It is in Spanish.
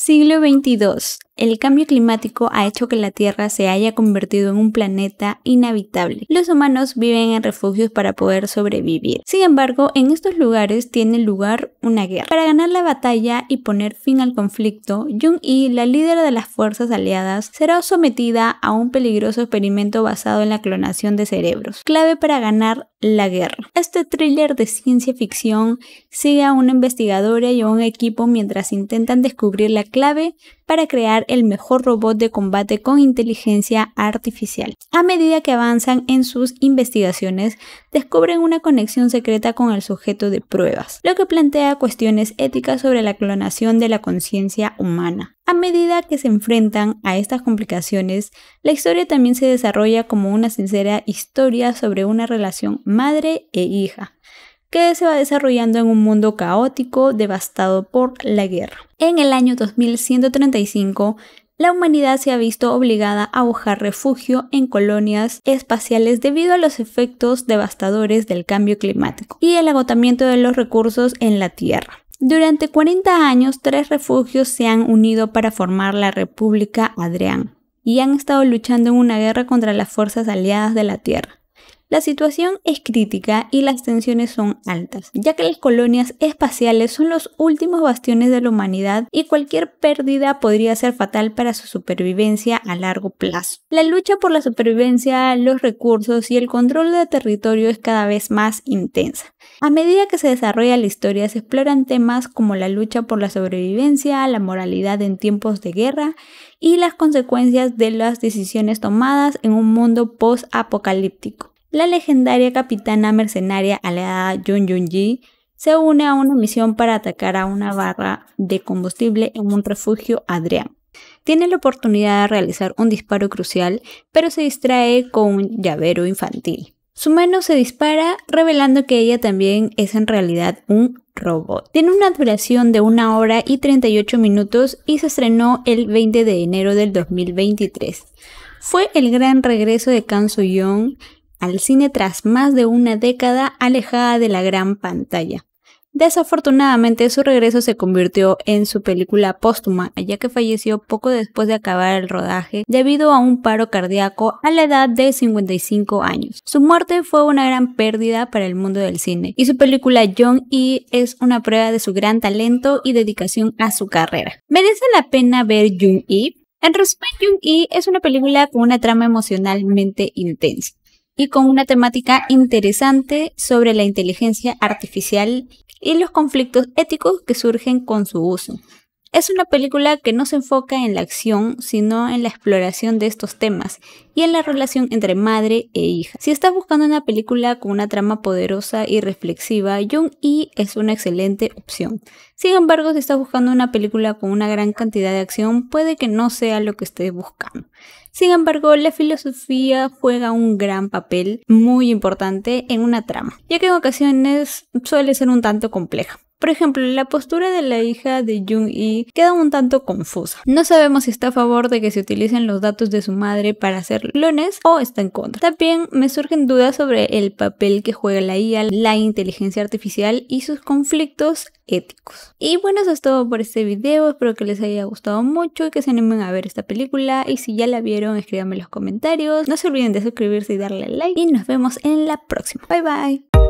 Siglo XXII. El cambio climático ha hecho que la Tierra se haya convertido en un planeta inhabitable. Los humanos viven en refugios para poder sobrevivir. Sin embargo, en estos lugares tiene lugar una guerra. Para ganar la batalla y poner fin al conflicto, jung Yi, la líder de las fuerzas aliadas, será sometida a un peligroso experimento basado en la clonación de cerebros, clave para ganar la guerra. Este thriller de ciencia ficción sigue a una investigadora y a un equipo mientras intentan descubrir la clave para crear el mejor robot de combate con inteligencia artificial. A medida que avanzan en sus investigaciones, descubren una conexión secreta con el sujeto de pruebas, lo que plantea cuestiones éticas sobre la clonación de la conciencia humana. A medida que se enfrentan a estas complicaciones, la historia también se desarrolla como una sincera historia sobre una relación madre e hija que se va desarrollando en un mundo caótico devastado por la guerra. En el año 2135, la humanidad se ha visto obligada a buscar refugio en colonias espaciales debido a los efectos devastadores del cambio climático y el agotamiento de los recursos en la Tierra. Durante 40 años, tres refugios se han unido para formar la República Adrián y han estado luchando en una guerra contra las fuerzas aliadas de la Tierra. La situación es crítica y las tensiones son altas, ya que las colonias espaciales son los últimos bastiones de la humanidad y cualquier pérdida podría ser fatal para su supervivencia a largo plazo. La lucha por la supervivencia, los recursos y el control de territorio es cada vez más intensa. A medida que se desarrolla la historia se exploran temas como la lucha por la sobrevivencia, la moralidad en tiempos de guerra y las consecuencias de las decisiones tomadas en un mundo post-apocalíptico la legendaria capitana mercenaria aliada Jun Jun Ji se une a una misión para atacar a una barra de combustible en un refugio Adrián. Tiene la oportunidad de realizar un disparo crucial, pero se distrae con un llavero infantil. Su mano se dispara, revelando que ella también es en realidad un robot. Tiene una duración de 1 hora y 38 minutos y se estrenó el 20 de enero del 2023. Fue el gran regreso de Kang Soo-young al cine tras más de una década alejada de la gran pantalla. Desafortunadamente, su regreso se convirtió en su película póstuma, ya que falleció poco después de acabar el rodaje debido a un paro cardíaco a la edad de 55 años. Su muerte fue una gran pérdida para el mundo del cine, y su película Young E. es una prueba de su gran talento y dedicación a su carrera. ¿Merece la pena ver young E? En resumen, young E es una película con una trama emocionalmente intensa y con una temática interesante sobre la inteligencia artificial y los conflictos éticos que surgen con su uso. Es una película que no se enfoca en la acción, sino en la exploración de estos temas y en la relación entre madre e hija. Si estás buscando una película con una trama poderosa y reflexiva, Jung E es una excelente opción. Sin embargo, si estás buscando una película con una gran cantidad de acción, puede que no sea lo que estés buscando. Sin embargo, la filosofía juega un gran papel muy importante en una trama, ya que en ocasiones suele ser un tanto compleja. Por ejemplo, la postura de la hija de Jung Yi queda un tanto confusa. No sabemos si está a favor de que se utilicen los datos de su madre para hacer clones o está en contra. También me surgen dudas sobre el papel que juega la IA, la inteligencia artificial y sus conflictos éticos. Y bueno, eso es todo por este video. Espero que les haya gustado mucho y que se animen a ver esta película. Y si ya la vieron, escríbanme en los comentarios. No se olviden de suscribirse y darle like. Y nos vemos en la próxima. Bye bye.